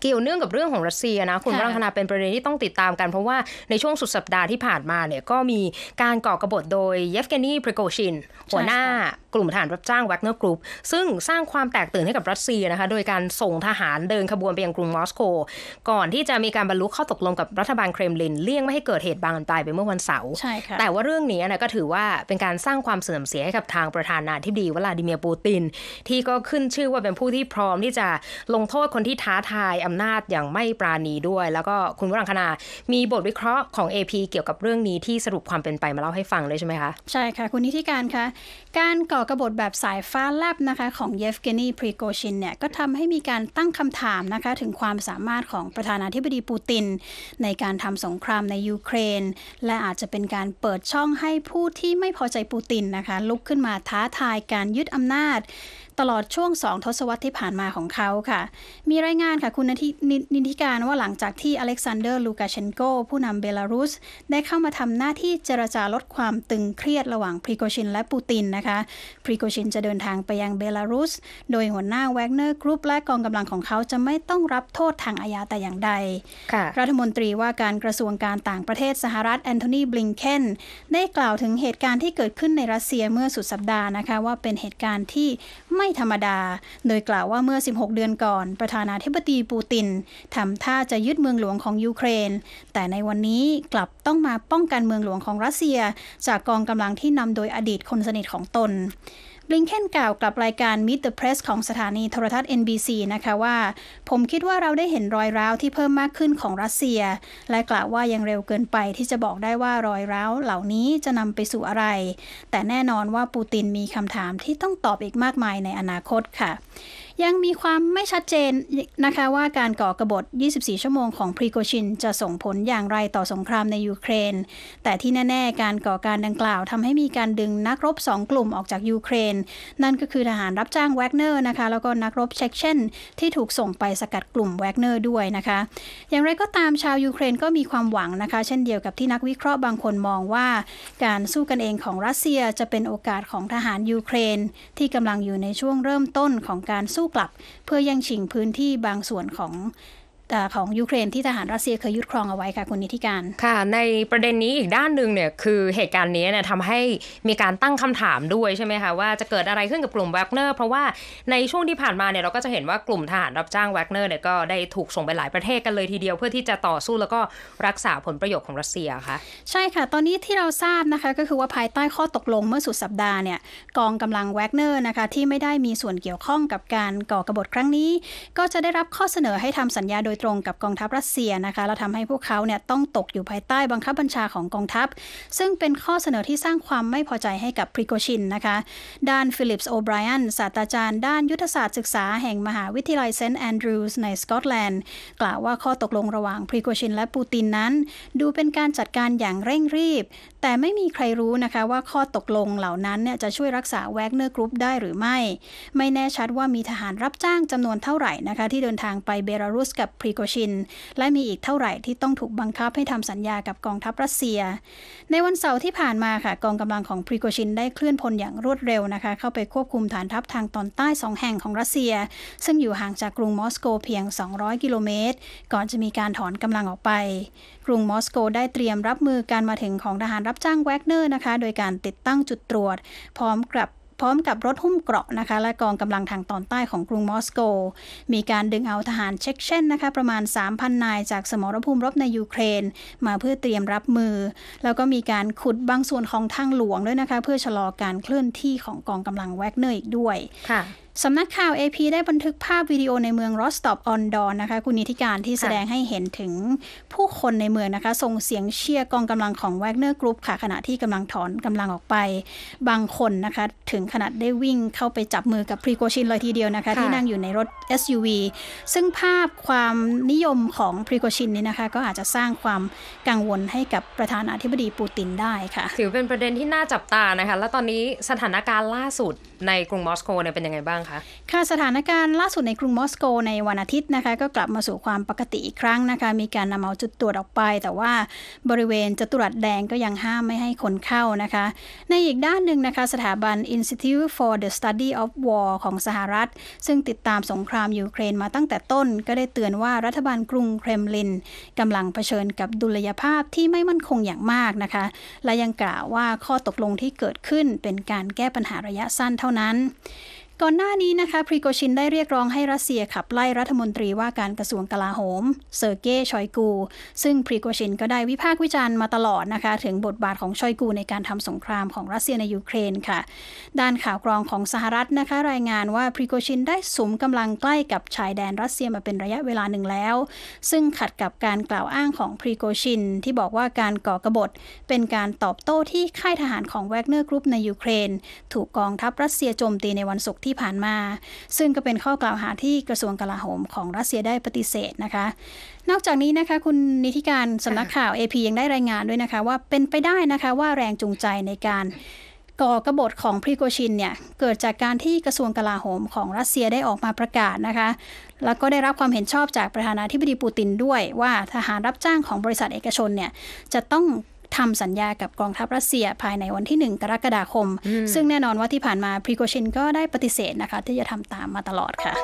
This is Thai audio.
เกี่ยวเนื่องกับเรื่องของรัสเซียนะคุณวรังคณาเป็นประเด็นที่ต้องติดตามกัน เพราะว่าในช่วงสุดสัปดาห์ที่ผ่านมาเนี่ยก็มีการก่อกรบฏโดยเยฟเกนีพริโกชิน หัวหน้ากลุ่มทหารรับจ้างวักเนอร์กรุ๊ปซึ่งสร้างความแตกตื่นให้กับรัสเซียนะคะโดยการส่งทหารเดินขบวนไปยังกรุงมอสโก ก่อนที่จะมีการบรรลุข้อตกลงกับรัฐบาลเครมลิน เลี่ยงไม่ให้เกิดเหตุบางันตายไปเมื่อวันเสาร์แต่ว่าเรื่องนี้นะก็ถือว่าเป็นการสร้างความเสื่อมเสียให้กับทางประธานาธิบดีวลาดิเมียร์ปูตินที่ก็ขึ้นชื่อว่าเป็นผู้ที่พร้อมที่จะลงโทษคนที่ท้าทายอำนาจอย่างไม่ปราณีด้วย แล้วก็คุณวรังคณา มีบทวิเคราะห์ของ AP เกี่ยวกับเรื่องนี้ที่สรุปความเป็นไปมาเล่าให้ฟังเลยใช่ไหมคะ ใช่ค่ะ คุณนิติการคะการก่อกระบฏแบบสายฟ้าแลบนะคะของเยฟเกนีพรีโกชินเนี่ยก็ทำให้มีการตั้งคำถามนะคะถึงความสามารถของประธานาธิบดีปูติน ในการทำสงครามในยูเครนและอาจจะเป็นการเปิดช่องให้ผู้ที่ไม่พอใจปูตินนะคะลุกขึ้นมาท้าทาย การยึดอำนาจตลอดช่วงสองทศวรรษที่ผ่านมาของเขาค่ะ มีรายงานค่ะคุณนิติการว่าหลังจากที่อเล็กซานเดอร์ลูกาเชนโกผู้นำเบลารุส ได้เข้ามาทำหน้าที่เจรจาลดความตึงเครียดระหว่างพริโกชินและปูตินนะคะพริโกชินจะเดินทางไปยังเบลารุส โดยหัวหน้าแวกเนอร์กรุ๊ปและกองกำลังของเขาจะไม่ต้องรับโทษทางอาญาแต่อย่างใดรัฐมนตรีว่าการกระทรวงการต่างประเทศสหรัฐแอนโทนีบลิงเคนได้กล่าวถึงเหตุการณ์ที่เกิดขึ้นในรัสเซียเมื่อสุดสัปดาห์นะคะว่าเป็นเหตุการณ์ที่ไม่ธรรมดา โดยกล่าวว่าเมื่อ 16 เดือนก่อน ประธานาธิบดีปูตินทำท่าจะยึดเมืองหลวงของยูเครน แต่ในวันนี้กลับต้องมาป้องกันเมืองหลวงของรัสเซีย จากกองกำลังที่นำโดยอดีตคนสนิทของตนบลิงเคนกล่าวกับรายการ Meet the Press ของสถานีโทรทัศน์ NBC นะคะว่า ผมคิดว่าเราได้เห็นรอยร้าวที่เพิ่มมากขึ้นของรัสเซีย และกล่าวว่ายังเร็วเกินไปที่จะบอกได้ว่ารอยร้าวเหล่านี้จะนำไปสู่อะไร แต่แน่นอนว่าปูตินมีคำถามที่ต้องตอบอีกมากมายในอนาคตค่ะยังมีความไม่ชัดเจนนะคะ ว่าการก่อกระบฏ 24 ชั่วโมงของพริโกชิน จะส่งผลอย่างไรต่อสงครามในยูเครน แต่ที่แน่ๆ การก่อการดังกล่าวทำให้มีการดึงนักรบสองกลุ่มออกจากยูเครน นั่นก็คือทหารรับจ้างแวกเนอร์นะคะแล้วก็นักรบเช็กเช่นที่ถูกส่งไปสกัดกลุ่มแวกเนอร์ด้วยนะคะ อย่างไรก็ตามชาวยูเครนก็มีความหวังนะคะ เช่นเดียวกับที่นักวิเคราะห์บางคนมองว่า การสู้กันเองของรัสเซียจะเป็นโอกาสของทหารยูเครน ที่กำลังอยู่ในช่วงเริ่มต้นของการสู้กลับเพื่อยังชิงพื้นที่บางส่วนของของยูเครนที่ทหารรัสเซียเคยยึดครองเอาไว้ค่ะคุณนิติการค่ะ ในประเด็นนี้อีกด้านหนึ่งเนี่ยคือเหตุการณ์นี้เนี่ยทำให้มีการตั้งคำถามด้วยใช่ไหมคะว่าจะเกิดอะไรขึ้นกับกลุ่มแวกเนอร์เพราะว่าในช่วงที่ผ่านมาเนี่ยเราก็จะเห็นว่ากลุ่มทหารรับจ้างแวกเนอร์เนี่ยก็ได้ถูกส่งไปหลายประเทศกันเลยทีเดียวเพื่อที่จะต่อสู้แล้วก็รักษาผลประโยชน์ของรัสเซียค่ะ ใช่ค่ะตอนนี้ที่เราทราบนะคะก็คือว่าภายใต้ข้อตกลงเมื่อสุดสัปดาห์เนี่ยกองกำลังแวกเนอร์นะคะที่ไม่ได้มีส่วนเกี่ยวข้องกับการก่อกบฏครั้งนี้ ก็จะได้รับข้อเสนอให้ทำสัญญาโดยตรงกับกองทัพรัสเซียนะคะแล้วทำให้พวกเขาเนี่ยต้องตกอยู่ภายใต้บังคับบัญชาของกองทัพ ซึ่งเป็นข้อเสนอที่สร้างความไม่พอใจให้กับพริโกชินนะคะ ด้านฟิลิปส์โอไบรอันศาสตราจารย์ด้านยุทธศาสตร์ศึกษา แห่งมหาวิทยาลัยเซนต์แอนดรูส์ในสกอตแลนด์ กล่าวว่าข้อตกลงระหว่างพริโกชินและปูตินนั้น ดูเป็นการจัดการอย่างเร่งรีบแต่ไม่มีใครรู้นะคะว่าข้อตกลงเหล่านั้นเนี่ย จะช่วยรักษาแวกเนอร์กรุ๊ปได้หรือไม่ ไม่แน่ชัดว่ามีทหารรับจ้างจำนวนเท่าไหร่นะคะ ที่เดินทางไปเบลารุสกับพริโกชินและมีอีกเท่าไหร่ที่ต้องถูกบังคับให้ทำสัญญากับกองทัพรัสเซีย ในวันเสาร์ที่ผ่านมาค่ะกองกำลังของพริโกชินได้เคลื่อนพลอย่างรวดเร็วนะคะ เข้าไปควบคุมฐานทัพทางตอนใต้สองแห่งของรัสเซีย ซึ่งอยู่ห่างจากกรุงมอสโกเพียง200กิโลเมตรก่อนจะมีการถอนกำลังออกไปกรุงมอสโกได้เตรียมรับมือการมาถึงของทหารรับจ้างแวกเนอร์นะคะ โดยการติดตั้งจุดตรวจ พร้อมกับพร้อมกับรถหุ้มเกราะนะคะ และกองกำลังทางตอนใต้ของกรุงมอสโก มีการดึงเอาทหารเช็กเช่นนะคะ ประมาณ 3,000 นายจากสมรภูมิรบในยูเครนมาเพื่อเตรียมรับมือ แล้วก็มีการขุดบางส่วนของทางหลวงด้วยนะคะ เพื่อชะลอการเคลื่อนที่ของกองกำลังแวกเนอร์อีกด้วยค่ะสำนักข่าว AP ได้บันทึกภาพวิดีโอในเมืองรอสตอปออนดอนนะคะคุณนิติการที่แสดงให้เห็นถึงผู้คนในเมืองนะคะส่งเสียงเชียร์กองกำลังของแวกเนอร์กรุ๊ปค่ะขณะที่กำลังถอนกำลังออกไปบางคนนะคะถึงขนาดได้วิ่งเข้าไปจับมือกับพรีโกชินเลยทีเดียวนะคะที่นั่งอยู่ในรถ SUV ซึ่งภาพความนิยมของพรีโกชินนี้นะคะก็อาจจะสร้างความกังวลให้กับประธานาธิบดีปูตินได้ค่ะถือเป็นประเด็นที่น่าจับตานะคะและตอนนี้สถานการณ์ล่าสุด ในกรุงมอสโกเนี่ยเป็นยังไงบ้างคะค่ะสถานการณ์ล่าสุดในกรุงมอสโกในวันอาทิตย์นะคะก็กลับมาสู่ความปกติอีกครั้งนะคะมีการนำเอาจุดตรวจออกไป แต่ว่าบริเวณจตุรัสแดงก็ยังห้ามไม่ให้คนเข้านะคะ ในอีกด้านหนึ่งนะคะ สถาบัน Institute for the Study of War ของสหรัฐ ซึ่งติดตามสงครามยูเครน มาตั้งแต่ต้นก็ได้เตือนว่ารัฐบาลกรุงเครมลินกำลังเผชิญกับดุลยภาพที่ไม่มั่นคงอย่างมากนะคะ และยังกล่าวว่าข้อตกลงที่เกิดขึ้นเป็นการแก้ปัญหาระยะสั้นเท่านั้นก่อนหน้านี้นะคะ พริโกชินได้เรียกร้องให้รัสเซียขับไล่รัฐมนตรีว่าการกระทรวงกลาโหม เซอร์เก้ชอยกู ซึ่งพริโกชินก็ได้วิพากษ์วิจารณ์มาตลอดนะคะถึงบทบาทของชอยกูในการทำสงครามของรัสเซียในยูเครนค่ะ ด้านข่าวกรองของสหรัฐนะคะรายงานว่า พริโกชินได้สมกำลังใกล้กับชายแดนรัสเซียมาเป็นระยะเวลาหนึ่งแล้ว ซึ่งขัดกับการกล่าวอ้างของพริโกชินที่บอกว่าการก่อกระบฏเป็นการตอบโต้ที่ค่ายทหารของแวกเนอร์กรุ๊ปในยูเครนถูกกองทัพรัสเซียโจมตีในวันศุกร์ที่ผ่านมา ซึ่งก็เป็นข้อกล่าวหาที่กระทรวงกลาโหมของรัสเซียได้ปฏิเสธนะคะ นอกจากนี้นะคะคุณนิติการสำนักข่าว AP ยังได้รายงานด้วยนะคะ ว่าเป็นไปได้นะคะว่าแรงจูงใจในการก่อกรบฏของพริโกชินเนี่ยเกิดจากการที่กระทรวงกลาโหมของรัสเซียได้ออกมาประกาศนะคะ แล้วก็ได้รับความเห็นชอบจากประธานาธิบดีปูตินด้วย ว่าทหารรับจ้างของบริษัทเอกชนเนี่ยจะต้องทำสัญญากับกองทัพรัสเซียภายในวันที่ 1 กรกฎาคม ซึ่งแน่นอนว่าที่ผ่านมา พริโกชินก็ได้ปฏิเสธนะคะ ที่จะทำตามมาตลอดค่ะ